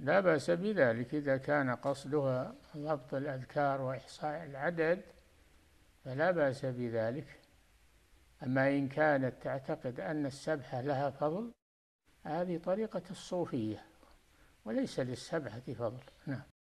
لا بأس بذلك إذا كان قصدها ضبط الأذكار وإحصاء العدد فلا بأس بذلك أما إن كانت تعتقد أن السبحة لها فضل هذه طريقة الصوفية وليس للسبحة فضل نعم